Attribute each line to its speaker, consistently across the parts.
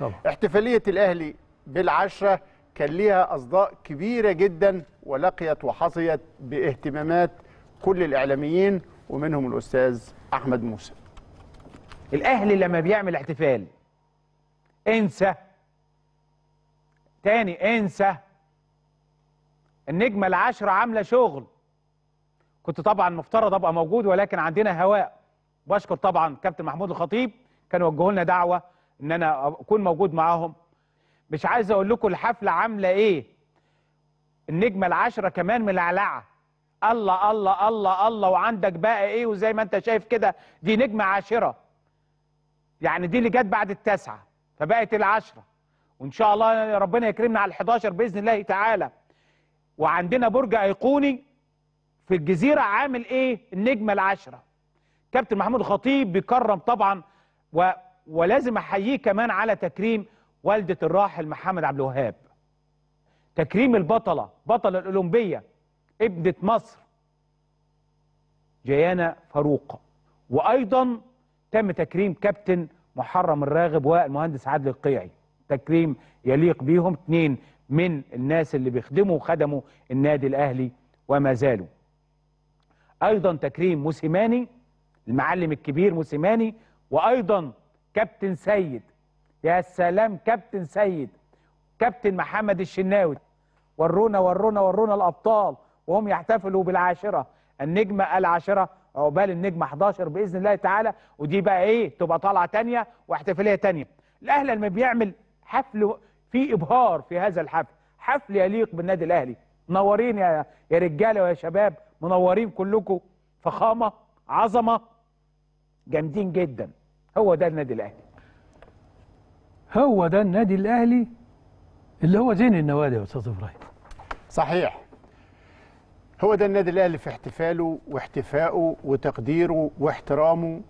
Speaker 1: طبعا. احتفالية الأهلي بالعشرة كان ليها أصداء كبيرة جدا ولقيت وحظيت باهتمامات كل الإعلاميين ومنهم الأستاذ أحمد موسى الأهلي لما بيعمل احتفال
Speaker 2: انسى تاني انسى النجمة العشرة عاملة شغل كنت طبعا مفترض ابقى موجود ولكن عندنا هواء بشكر طبعا كابتن محمود الخطيب كان وجهوا لنا دعوه ان انا اكون موجود معاهم مش عايز اقول لكم الحفله عامله ايه النجمه العشره كمان ملعلعه الله الله الله الله وعندك بقى ايه وزي ما انت شايف كده دي نجمه عاشره يعني دي اللي جت بعد التاسعه فبقت العشره وان شاء الله ربنا يكرمنا علي الحداشر ال11 باذن الله تعالى وعندنا برج ايقوني في الجزيره عامل ايه النجمه العشره كابتن محمود خطيب بيكرم طبعا و ولازم احييه كمان على تكريم والده الراحل محمد عبد الوهاب تكريم البطله بطله الاولمبيه ابنه مصر جيانا فاروق وايضا تم تكريم كابتن محرم الراغب والمهندس عادل القيعي تكريم يليق بيهم اثنين من الناس اللي بيخدموا وخدموا النادي الاهلي وما زالوا ايضا تكريم موسيماني المعلم الكبير موسيماني وايضا كابتن سيد يا سلام كابتن سيد كابتن محمد الشناوي ورونا ورونا ورونا الابطال وهم يحتفلوا بالعاشره النجمه العاشره عقبال النجمه 11 باذن الله تعالى ودي بقى ايه تبقى طالعه ثانيه واحتفاليه ثانيه الاهلي لما بيعمل حفل في ابهار في هذا الحفل حفل يليق بالنادي الاهلي منورين يا يا رجاله ويا شباب منورين كلكم فخامه عظمه جامدين جدا هو ده النادي الاهلي هو ده النادي الاهلي اللي هو زين
Speaker 1: النوادي يا استاذ ابراهيم صحيح هو ده النادي الاهلي في احتفاله واحتفائه وتقديره واحترامه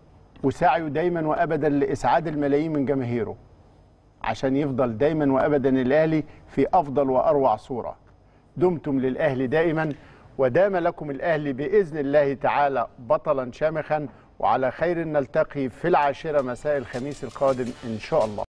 Speaker 1: وسعيه دايما وابدا لاسعاد الملايين من جماهيره عشان يفضل دايما وابدا الاهلي في افضل واروع صوره دمتم للاهلي دائما ودام لكم الأهلي بإذن الله تعالى بطلا شامخا وعلى خير نلتقي في العاشرة مساء الخميس القادم إن شاء الله